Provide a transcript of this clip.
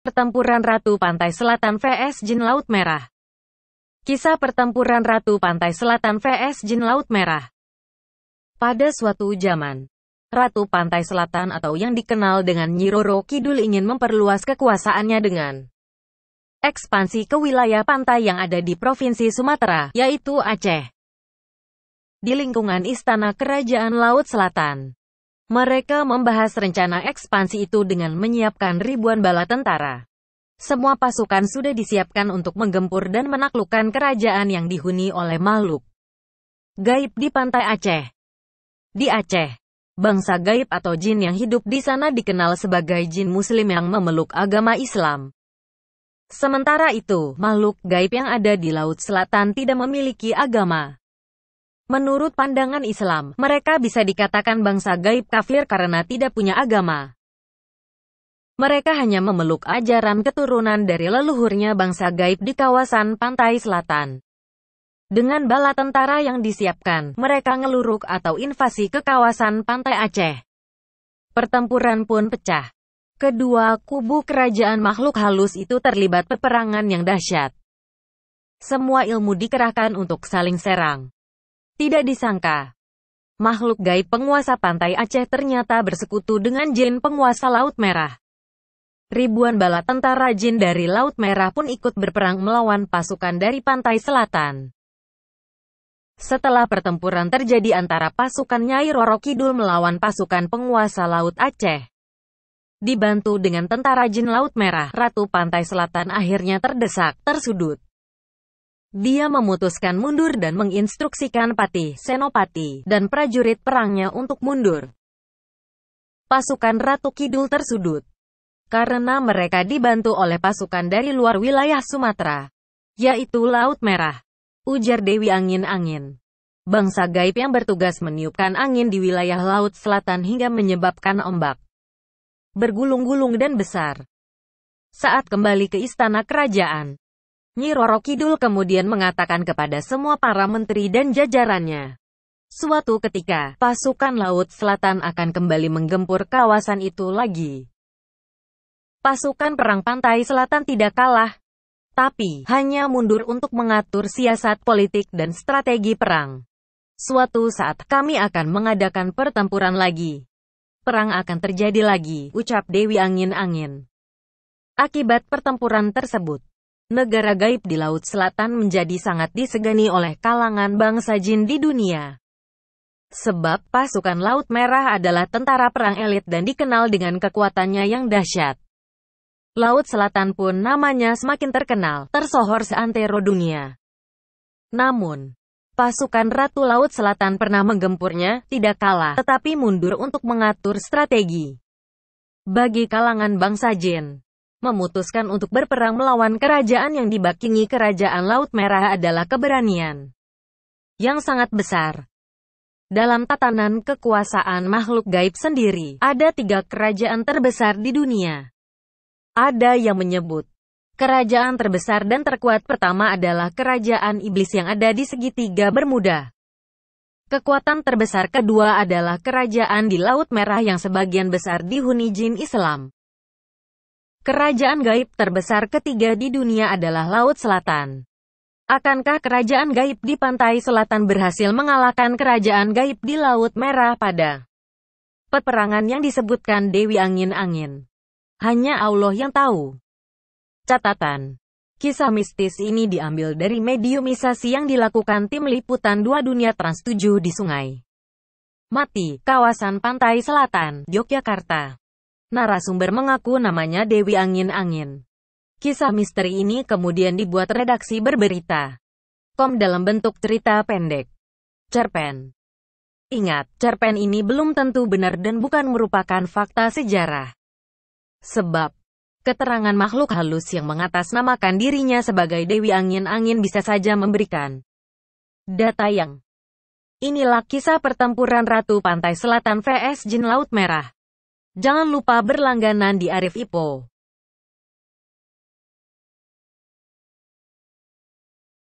Pertempuran Ratu Pantai Selatan vs Jin Laut Merah Kisah pertempuran Ratu Pantai Selatan vs Jin Laut Merah Pada suatu zaman, Ratu Pantai Selatan atau yang dikenal dengan Nyiroro Kidul ingin memperluas kekuasaannya dengan ekspansi ke wilayah pantai yang ada di Provinsi Sumatera, yaitu Aceh. Di lingkungan Istana Kerajaan Laut Selatan, mereka membahas rencana ekspansi itu dengan menyiapkan ribuan bala tentara. Semua pasukan sudah disiapkan untuk menggempur dan menaklukkan kerajaan yang dihuni oleh makhluk. Gaib di pantai Aceh Di Aceh, bangsa gaib atau jin yang hidup di sana dikenal sebagai jin muslim yang memeluk agama Islam. Sementara itu, makhluk gaib yang ada di Laut Selatan tidak memiliki agama. Menurut pandangan Islam, mereka bisa dikatakan bangsa gaib kafir karena tidak punya agama. Mereka hanya memeluk ajaran keturunan dari leluhurnya bangsa gaib di kawasan pantai selatan. Dengan bala tentara yang disiapkan, mereka ngeluruk atau invasi ke kawasan pantai Aceh. Pertempuran pun pecah. Kedua kubu kerajaan makhluk halus itu terlibat peperangan yang dahsyat. Semua ilmu dikerahkan untuk saling serang. Tidak disangka, makhluk gaib penguasa pantai Aceh ternyata bersekutu dengan jin penguasa Laut Merah. Ribuan bala tentara jin dari Laut Merah pun ikut berperang melawan pasukan dari pantai selatan. Setelah pertempuran terjadi antara pasukan Nyai Roro Kidul melawan pasukan penguasa Laut Aceh, dibantu dengan tentara jin Laut Merah, Ratu Pantai Selatan akhirnya terdesak, tersudut. Dia memutuskan mundur dan menginstruksikan Patih, Senopati, dan prajurit perangnya untuk mundur. Pasukan Ratu Kidul tersudut. Karena mereka dibantu oleh pasukan dari luar wilayah Sumatera, yaitu Laut Merah. Ujar Dewi Angin-Angin. Bangsa gaib yang bertugas meniupkan angin di wilayah Laut Selatan hingga menyebabkan ombak bergulung-gulung dan besar. Saat kembali ke istana kerajaan, Nyi Roro Kidul kemudian mengatakan kepada semua para menteri dan jajarannya, Suatu ketika, pasukan Laut Selatan akan kembali menggempur kawasan itu lagi. Pasukan Perang Pantai Selatan tidak kalah, tapi hanya mundur untuk mengatur siasat politik dan strategi perang. Suatu saat kami akan mengadakan pertempuran lagi. Perang akan terjadi lagi, ucap Dewi Angin-Angin. Akibat pertempuran tersebut, negara gaib di Laut Selatan menjadi sangat disegani oleh kalangan bangsa jin di dunia. Sebab pasukan Laut Merah adalah tentara perang elit dan dikenal dengan kekuatannya yang dahsyat. Laut Selatan pun namanya semakin terkenal, tersohor seantero dunia. Namun, pasukan Ratu Laut Selatan pernah menggempurnya, tidak kalah, tetapi mundur untuk mengatur strategi. Bagi kalangan bangsa jin, memutuskan untuk berperang melawan kerajaan yang dibakingi kerajaan Laut Merah adalah keberanian yang sangat besar. Dalam tatanan kekuasaan makhluk gaib sendiri, ada tiga kerajaan terbesar di dunia. Ada yang menyebut, kerajaan terbesar dan terkuat pertama adalah kerajaan iblis yang ada di segitiga Bermuda. Kekuatan terbesar kedua adalah kerajaan di Laut Merah yang sebagian besar dihuni jin Islam. Kerajaan gaib terbesar ketiga di dunia adalah Laut Selatan. Akankah kerajaan gaib di pantai selatan berhasil mengalahkan kerajaan gaib di Laut Merah pada peperangan yang disebutkan Dewi Angin-Angin? Hanya Allah yang tahu. Catatan. Kisah mistis ini diambil dari mediumisasi yang dilakukan tim liputan dua dunia Trans 7 di Sungai Mati, kawasan pantai selatan, Yogyakarta. Narasumber mengaku namanya Dewi Angin-Angin. Kisah misteri ini kemudian dibuat redaksi berberita. Kom dalam bentuk cerita pendek. Cerpen. Ingat, cerpen ini belum tentu benar dan bukan merupakan fakta sejarah. Sebab, keterangan makhluk halus yang mengatasnamakan dirinya sebagai Dewi Angin-Angin bisa saja memberikan data yang Inilah kisah pertempuran Ratu Pantai Selatan vs Jin Laut Merah. Jangan lupa berlangganan di Arif Ipo.